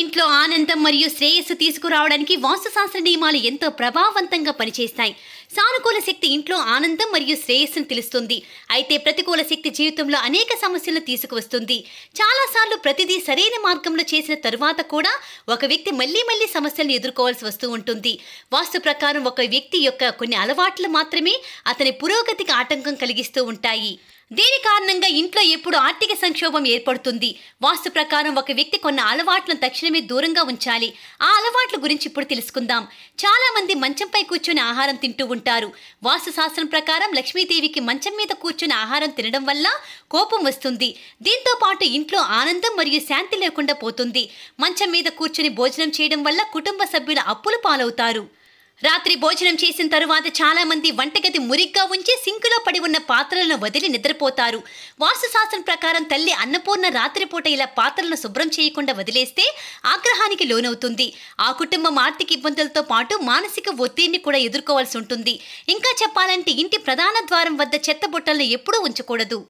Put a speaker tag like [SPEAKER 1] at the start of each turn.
[SPEAKER 1] ఇంట్లో ఆనందం మరియు శ్రేయస్సు తీసుకురావడానికి వాస్తుశాస్త్ర నియమాలు ఎంతో ప్రభావవంతంగా పనిచేస్తాయి సానుకూల శక్తి ఇంట్లో ఆనందం మరియు శ్రేయస్సును తెలుస్తుంది అయితే ప్రతికూల శక్తి జీవితంలో అనేక సమస్యలను తీసుకువస్తుంది చాలాసార్లు ప్రతిదీ సరైన మార్గంలో చేసిన తరువాత కూడా ఒక వ్యక్తి మళ్ళీ మళ్ళీ సమస్యలను ఎదుర్కోవాల్సి వస్తూ ఉంటుంది వాస్తు ప్రకారం ఒక వ్యక్తి యొక్క కొన్ని అలవాట్లు మాత్రమే అతని పురోగతికి ఆటంకం కలిగిస్తూ ఉంటాయి దీని కారణంగా ఇంట్లో ఎప్పుడు ఆర్థిక సంక్షోభం ఏర్పడుతుంది వాస్తు ప్రకారం ఒక వ్యక్తి కొన్న అలవాట్లను తక్షణమే దూరంగా ఉంచాలి ఆ అలవాట్ల గురించి ఇప్పుడు తెలుసుకుందాం చాలా మంది మంచంపై కూర్చొని ఆహారం తింటూ ఉంటారు శాస్త్రం ప్రకారం లక్ష్మీదేవికి మంచం మీద కూర్చుని ఆహారం తినడం వల్ల కోపం వస్తుంది దీంతో పాటు ఇంట్లో ఆనందం మరియు శాంతి లేకుండా పోతుంది మంచం మీద కూర్చుని భోజనం చేయడం వల్ల కుటుంబ సభ్యుల అప్పులు పాలవుతారు రాత్రి భోజనం చేసిన తరువాత చాలామంది వంటగది మురిగ్గా ఉంచి సింకులో పడి ఉన్న పాత్రలను వదిలి నిద్రపోతారు వాస్తుశాస్త్రం ప్రకారం తల్లి అన్నపూర్ణ రాత్రిపూట ఇలా పాత్రలను శుభ్రం చేయకుండా వదిలేస్తే ఆగ్రహానికి లోనవుతుంది ఆ కుటుంబం ఆర్థిక ఇబ్బందులతో పాటు మానసిక ఒత్తిడిని కూడా ఎదుర్కోవాల్సి ఉంటుంది ఇంకా చెప్పాలంటే ఇంటి ప్రధాన ద్వారం వద్ద చెత్త బుట్టలను ఎప్పుడూ ఉంచకూడదు